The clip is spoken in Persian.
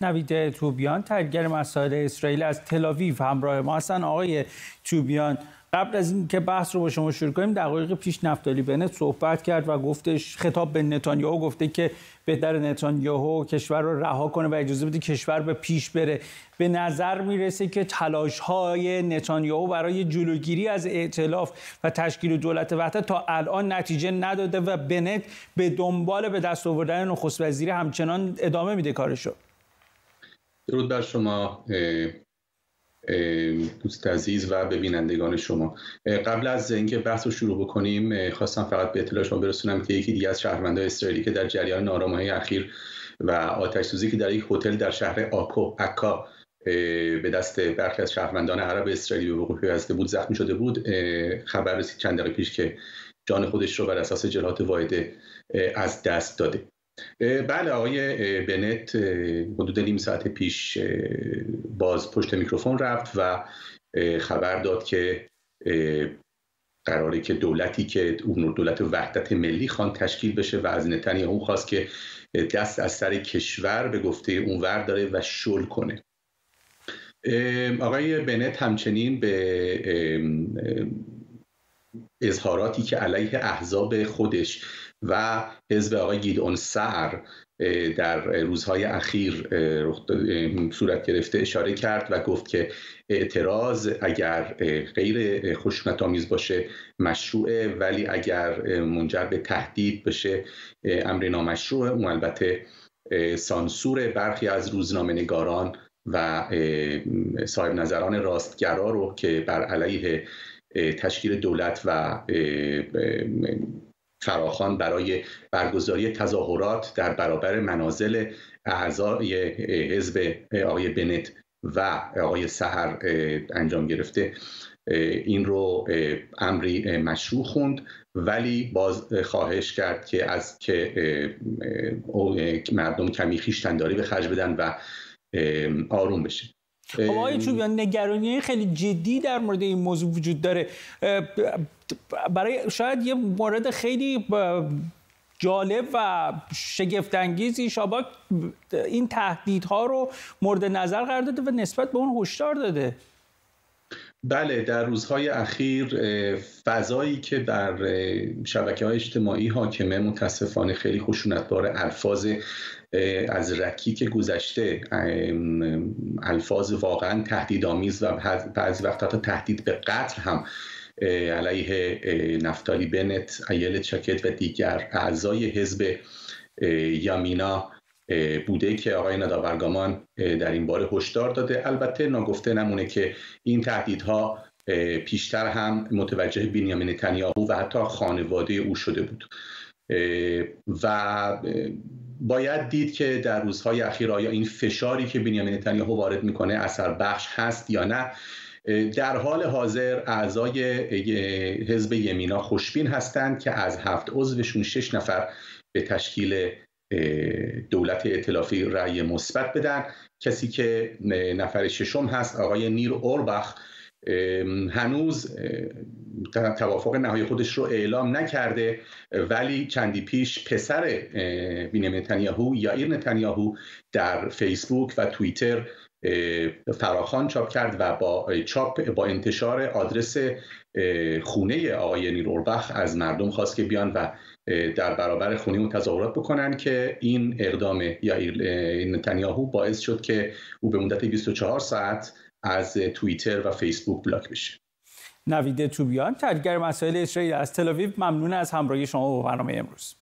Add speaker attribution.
Speaker 1: نوید توبیان تحلیلگر مسائل اسرائیل از تلاویف همراه ما هستن آقای توبیان قبل از اینکه بحث رو با شما شروع کنیم دقایق پیش نفتالی بنت صحبت کرد و گفتش خطاب به نتانیاهو گفته که بهتر نتانیاهو کشور رو رها کنه و اجازه بده کشور به پیش بره به نظر میرسه که تلاش های نتانیاهو برای جلوگیری از ائتلاف و تشکیل دولت وحدت تا الان نتیجه نداده و بنت به دنبال به دست آوردن نخست وزیری همچنان ادامه میده کارشو
Speaker 2: درود بر شما دوست عزیز و به بینندگان شما قبل از اینکه بحث رو شروع بکنیم خواستم فقط به اطلاع شما برسونم که یکی دیگه از شهروندان اسرائیلی که در جریان های اخیر و آتش سوزی که در یک هتل در شهر آکو اکا به دست برخی از شهروندان عرب اسرائیلی به وقوع پیوسته بود زخمی شده بود خبر رسید چند دقیقه پیش که جان خودش رو بر اساس جلات واحده از دست داده بله آقای بنت حدود نیم ساعت پیش باز پشت میکروفون رفت و خبر داد که قراره که دولتی که اون دولت وحدت ملی خان تشکیل بشه و از اون خواست که دست از سر کشور به گفته اون ور داره و شل کنه آقای بنت همچنین به اظهاراتی که علیه احزاب خودش و حزب آقای گیدون سر در روزهای اخیر صورت گرفته اشاره کرد و گفت که اعتراض اگر غیر خشونت آمیز باشه مشروعه ولی اگر منجر به تهدید بشه امر نامشروعه اون البته سانسور برخی از روزنامه نگاران و صاحب نظران راستگرا رو که بر علیه تشکیل دولت و فراخان برای برگزاری تظاهرات در برابر منازل اعضای حزب آقای بنت و آقای سهر انجام گرفته این رو امری مشروع خوند ولی باز خواهش کرد که از که مردم کمی خیشتنداری به خرج بدن و آروم بشه خب آقای چوبیان
Speaker 1: نگرانی خیلی جدی در مورد این موضوع وجود داره برای شاید یه مورد خیلی جالب و شگفتانگیزی شاباک این تهدیدها رو مورد نظر قرار داده و نسبت به اون هشدار داده
Speaker 2: بله در روزهای اخیر فضایی که در شبکه های اجتماعی حاکمه متاسفانه خیلی خشونتبار الفاظ از رکی که گذشته الفاظ واقعا تهدیدآمیز و بعضی وقت حتی تهدید به قتل هم علیه نفتالی بنت ایل چکت و دیگر اعضای حزب یامینا بوده که آقای نداورگامان در این باره هشدار داده البته نگفته نمونه که این تهدیدها پیشتر هم متوجه بینیامین نتانیاهو و حتی خانواده او شده بود و باید دید که در روزهای اخیر آیا این فشاری که بنیامین نتانیاهو وارد میکنه اثر بخش هست یا نه در حال حاضر اعضای حزب یمینا خوشبین هستند که از هفت عضوشون شش نفر به تشکیل دولت اطلافی رأی مثبت بدن کسی که نفر ششم هست آقای نیر اوربخ هنوز توافق نهایی خودش رو اعلام نکرده ولی چندی پیش پسر بینیامین نتانیاهو ایر نتانیاهو در فیسبوک و توییتر فراخان چاپ کرد و با چاپ با انتشار آدرس خونه آقای نیروربخ از مردم خواست که بیان و در برابر خونه اون تظاهرات بکنن که این اقدام یا نتانیاهو باعث شد که او به مدت 24 ساعت از توییتر و فیسبوک بلاک
Speaker 1: بشه نوید توبیان تحلیلگر مسائل اسرائیل از تل ممنون از همراهی شما با برنامه امروز